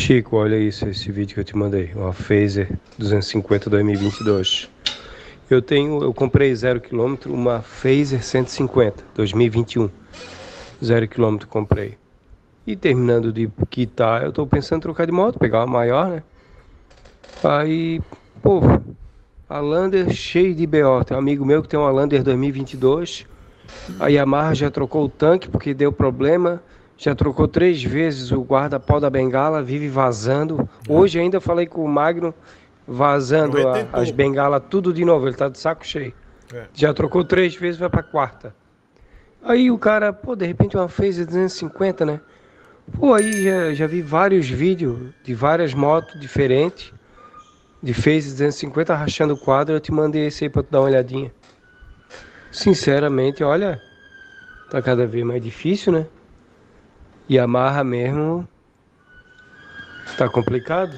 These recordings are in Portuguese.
Chico, olha isso, esse vídeo que eu te mandei, uma Phaser 250 2022. Eu tenho, eu comprei zero quilômetro uma Phaser 150 2021. Zero quilômetro comprei. E terminando de quitar, eu estou pensando em trocar de moto, pegar uma maior, né? Aí, pô, a Lander cheia de BO. Tem um amigo meu que tem uma Lander 2022. A Yamaha já trocou o tanque porque deu problema. Já trocou três vezes o guarda-pau da bengala, vive vazando. Hoje ainda falei com o Magno, vazando a, as bengalas tudo de novo. Ele tá de saco cheio. É. Já trocou três vezes, vai pra quarta. Aí o cara, pô, de repente uma Phaser 250, né? Pô, aí já, já vi vários vídeos de várias motos diferentes, de Phaser 250 rachando o quadro. Eu te mandei esse aí pra tu dar uma olhadinha. Sinceramente, olha, tá cada vez mais difícil, né? E amarra mesmo. Tá complicado.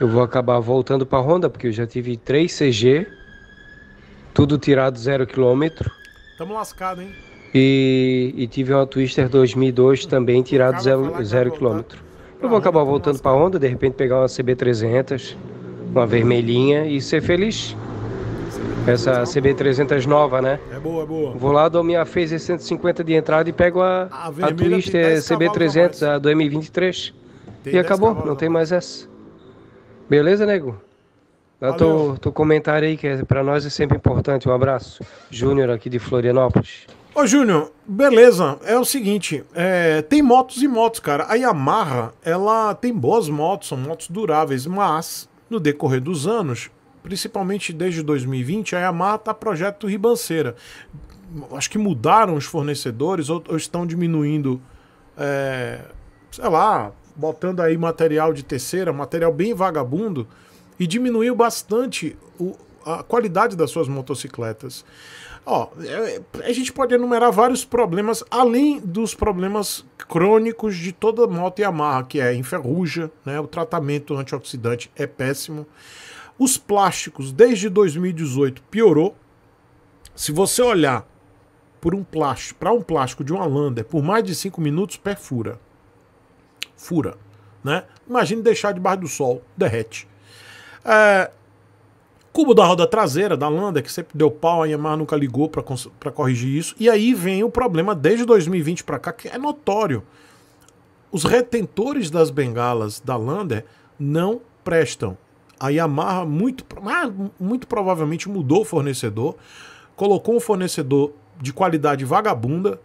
Eu vou acabar voltando para Honda, porque eu já tive 3 CG, tudo tirado zero quilômetro. Tamo lascado, hein? E, e tive uma Twister 2002 também tirado zero quilômetro. Eu vou acabar voltando para Honda, de repente pegar uma CB300, uma vermelhinha e ser feliz. Essa CB300 nova, né? É boa, é boa. Vou lá, dou minha Phaser 150 de entrada e pego a, a, a Twister é CB300, a 2023. e acabou, não tem mais essa. Beleza, nego? Dá teu, teu comentário aí, que é, para nós é sempre importante. Um abraço. Júnior, aqui de Florianópolis. Ô, Júnior, beleza. É o seguinte, é, tem motos e motos, cara. A Yamaha, ela tem boas motos, são motos duráveis, mas no decorrer dos anos, principalmente desde 2020, a Yamaha está projeto ribanceira. Acho que mudaram os fornecedores ou, ou estão diminuindo, é, sei lá, botando aí material de terceira, material bem vagabundo, e diminuiu bastante o, a qualidade das suas motocicletas. Ó, é, é, a gente pode enumerar vários problemas, além dos problemas crônicos de toda moto Yamaha, que é enferruja, né? O tratamento antioxidante é péssimo. Os plásticos, desde 2018, piorou. Se você olhar por um plástico, para um plástico de uma Lander, por mais de 5 minutos, perfura. Fura. Né? Imagine deixar debaixo do sol, derrete. É, cubo da roda traseira da Lander, que sempre deu pau, a Yamaha nunca ligou para corrigir isso. E aí vem o problema desde 2020 para cá, que é notório. Os retentores das bengalas da Lander não prestam. A Yamaha muito, muito provavelmente mudou o fornecedor, colocou um fornecedor de qualidade vagabunda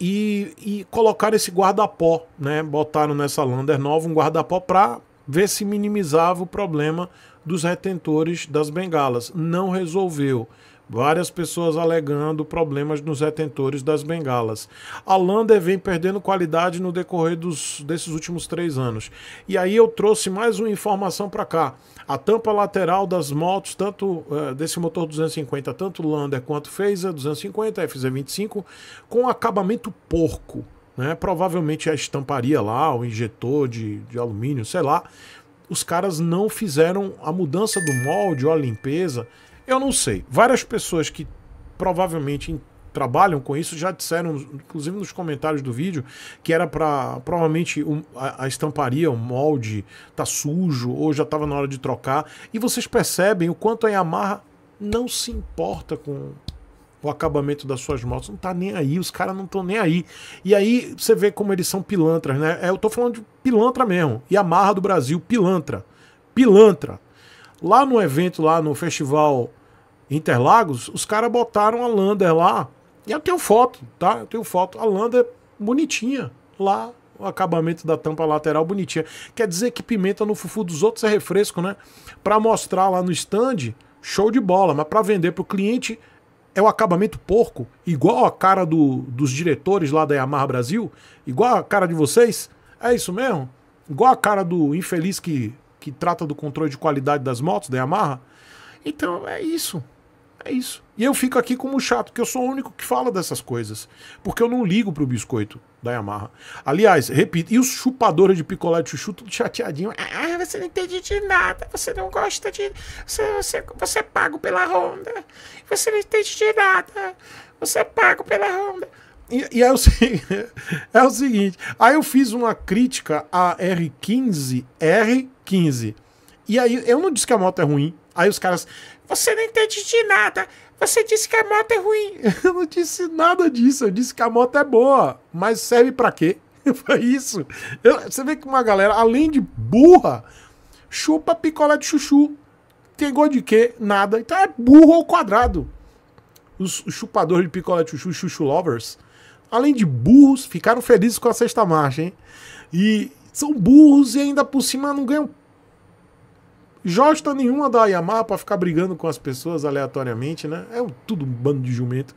e, e colocaram esse guarda-pó, né? Botaram nessa Lander nova um guarda-pó para ver se minimizava o problema dos retentores das bengalas. Não resolveu. Várias pessoas alegando problemas nos retentores das bengalas. A Lander vem perdendo qualidade no decorrer dos, desses últimos três anos. E aí eu trouxe mais uma informação para cá. A tampa lateral das motos, tanto uh, desse motor 250, tanto Lander quanto feza 250, FZ25, com acabamento porco. Né? Provavelmente a estamparia lá, o injetor de, de alumínio, sei lá. Os caras não fizeram a mudança do molde ou a limpeza eu não sei. Várias pessoas que provavelmente trabalham com isso já disseram, inclusive nos comentários do vídeo, que era para provavelmente um, a, a, estamparia, o molde tá sujo ou já estava na hora de trocar. E vocês percebem o quanto a Yamaha não se importa com o acabamento das suas motos, não tá nem aí, os caras não estão nem aí. E aí você vê como eles são pilantras, né? É, eu tô falando de pilantra mesmo. Yamaha do Brasil, pilantra. Pilantra. Lá no evento, lá no festival Interlagos, os caras botaram a Lander lá. E eu tenho foto, tá? Eu tenho foto. A Lander bonitinha lá. O acabamento da tampa lateral bonitinha. Quer dizer que pimenta no fufu dos outros é refresco, né? Pra mostrar lá no stand, show de bola. Mas pra vender pro cliente é o acabamento porco, igual a cara do, dos diretores lá da Yamaha Brasil, igual a cara de vocês. É isso mesmo? Igual a cara do infeliz que, que trata do controle de qualidade das motos da Yamaha. Então é isso. É isso. E eu fico aqui como chato, porque eu sou o único que fala dessas coisas. Porque eu não ligo pro biscoito da Yamaha. Aliás, repito, e os chupadores de picolé de chuchu, tudo chateadinho. Ah, você não entende de nada, você não gosta de. Você, você, você é pago pela Honda. Você não entende de nada. Você é pago pela Honda. E, e é, o, é o seguinte, aí eu fiz uma crítica à R15, R15. E aí eu não disse que a moto é ruim. Aí os caras, você não entende de nada. Você disse que a moto é ruim. Eu não disse nada disso. Eu disse que a moto é boa. Mas serve para quê? Foi isso. Eu, você vê que uma galera, além de burra, chupa picolé de chuchu. Tem gol de quê? Nada. Então é burro ao quadrado. Os, chupadores de picolé de chuchu, chuchu lovers, além de burros, ficaram felizes com a sexta marcha, hein? E são burros e ainda por cima não ganham josta tá nenhuma da Yamaha para ficar brigando com as pessoas aleatoriamente, né? É tudo um bando de jumento.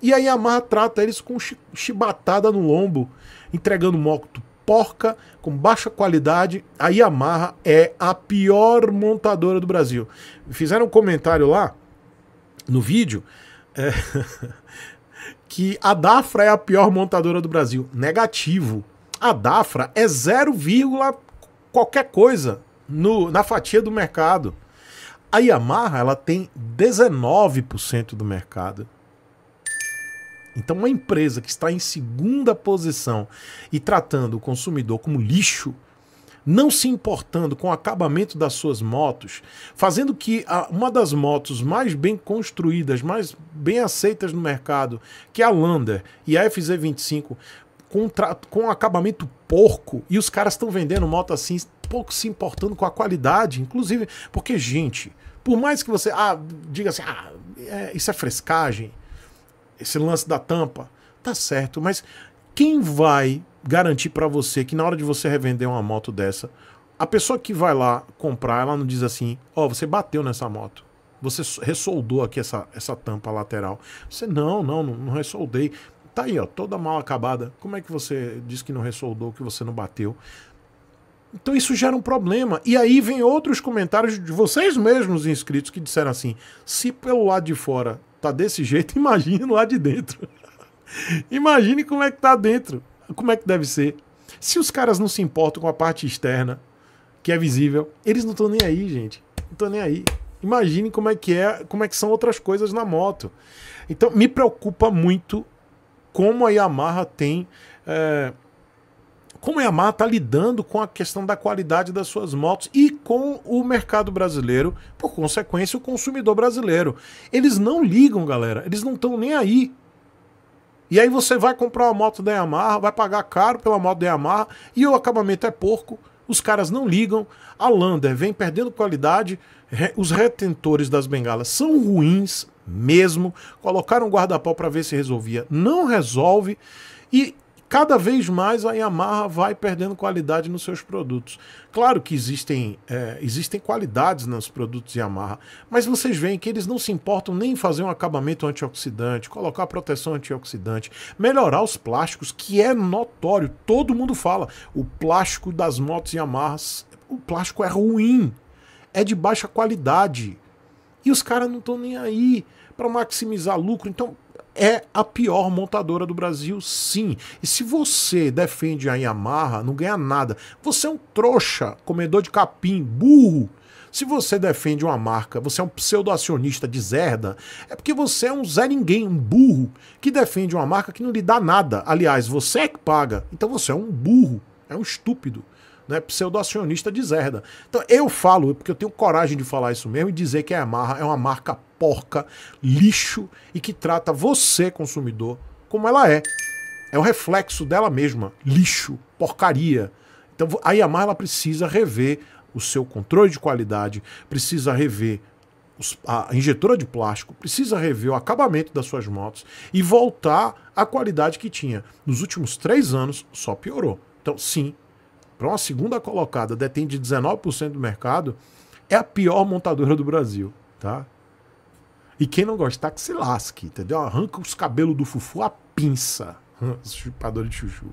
E a Yamaha trata eles com chibatada no lombo, entregando moto porca, com baixa qualidade. A Yamaha é a pior montadora do Brasil. Fizeram um comentário lá no vídeo é, que a Dafra é a pior montadora do Brasil. Negativo. A Dafra é 0, qualquer coisa no, na fatia do mercado. A Yamaha ela tem 19% do mercado. Então, uma empresa que está em segunda posição e tratando o consumidor como lixo, não se importando com o acabamento das suas motos, fazendo que a, uma das motos mais bem construídas, mais bem aceitas no mercado, que é a Lander e a FZ25, com, com acabamento porco, e os caras estão vendendo moto assim pouco se importando com a qualidade, inclusive, porque, gente, por mais que você ah, diga assim, ah, é, isso é frescagem, esse lance da tampa, tá certo, mas quem vai garantir para você que na hora de você revender uma moto dessa, a pessoa que vai lá comprar, ela não diz assim, ó, oh, você bateu nessa moto. Você ressoldou aqui essa, essa tampa lateral. Você, não, não, não, não ressoldei. Tá aí, ó, toda mal acabada. Como é que você diz que não ressoldou, que você não bateu? Então isso gera um problema. E aí vem outros comentários de vocês mesmos inscritos que disseram assim: se pelo lado de fora tá desse jeito, imagine lá de dentro. imagine como é que tá dentro, como é que deve ser. Se os caras não se importam com a parte externa, que é visível, eles não estão nem aí, gente. Não estão nem aí. Imagine como é que é, como é que são outras coisas na moto. Então me preocupa muito como a Yamaha tem é, como é a Yamaha está lidando com a questão da qualidade das suas motos e com o mercado brasileiro, por consequência, o consumidor brasileiro. Eles não ligam, galera, eles não estão nem aí. E aí você vai comprar uma moto da Yamaha, vai pagar caro pela moto da Yamaha e o acabamento é porco. Os caras não ligam. A Lander vem perdendo qualidade. Os retentores das bengalas são ruins mesmo. Colocaram um guarda-pau para ver se resolvia. Não resolve. E cada vez mais a Yamaha vai perdendo qualidade nos seus produtos. Claro que existem, é, existem qualidades nos produtos Yamaha, mas vocês veem que eles não se importam nem em fazer um acabamento antioxidante, colocar proteção antioxidante, melhorar os plásticos, que é notório, todo mundo fala, o plástico das motos Yamaha, o plástico é ruim, é de baixa qualidade. E os caras não estão nem aí para maximizar lucro. Então, é a pior montadora do Brasil, sim. E se você defende a Yamaha, não ganha nada. Você é um trouxa, comedor de capim, burro. Se você defende uma marca, você é um pseudo-acionista de zerda, é porque você é um zé ninguém, um burro, que defende uma marca que não lhe dá nada. Aliás, você é que paga, então você é um burro, é um estúpido né? Pseudoacionista de Zerda. Então eu falo, porque eu tenho coragem de falar isso mesmo e dizer que é a Yamaha é uma marca porca, lixo e que trata você, consumidor, como ela é. É o reflexo dela mesma, lixo, porcaria. Então a Yamaha ela precisa rever o seu controle de qualidade, precisa rever a injetora de plástico, precisa rever o acabamento das suas motos e voltar à qualidade que tinha. Nos últimos três anos só piorou. Então, sim, para uma segunda colocada detém de 19% do mercado, é a pior montadora do Brasil, tá? E quem não gostar, que se lasque, entendeu? Arranca os cabelos do Fufu a pinça, os chupadores de chuchu.